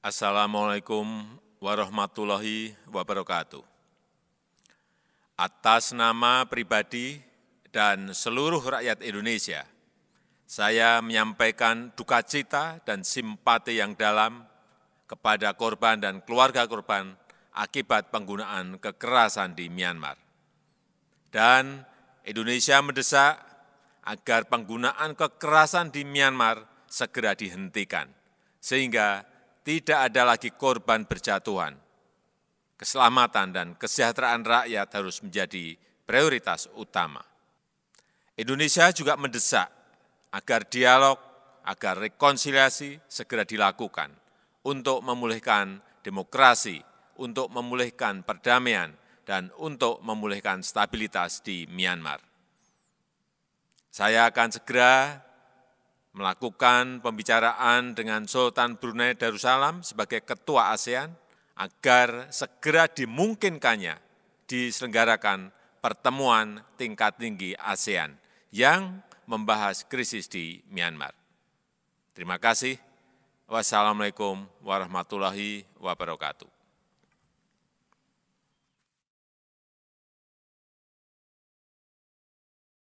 Assalamualaikum warahmatullahi wabarakatuh. Atas nama pribadi dan seluruh rakyat Indonesia, saya menyampaikan duka cita dan simpati yang dalam kepada korban dan keluarga korban akibat penggunaan kekerasan di Myanmar. Dan Indonesia mendesak agar penggunaan kekerasan di Myanmar segera dihentikan, sehingga tidak ada lagi korban berjatuhan. Keselamatan dan kesejahteraan rakyat harus menjadi prioritas utama. Indonesia juga mendesak agar dialog, agar rekonsiliasi segera dilakukan untuk memulihkan demokrasi, untuk memulihkan perdamaian, dan untuk memulihkan stabilitas di Myanmar. Saya akan segera melakukan pembicaraan dengan Sultan Brunei Darussalam sebagai Ketua ASEAN agar segera dimungkinkannya diselenggarakan pertemuan tingkat tinggi ASEAN yang membahas krisis di Myanmar. Terima kasih. Wassalamualaikum warahmatullahi wabarakatuh.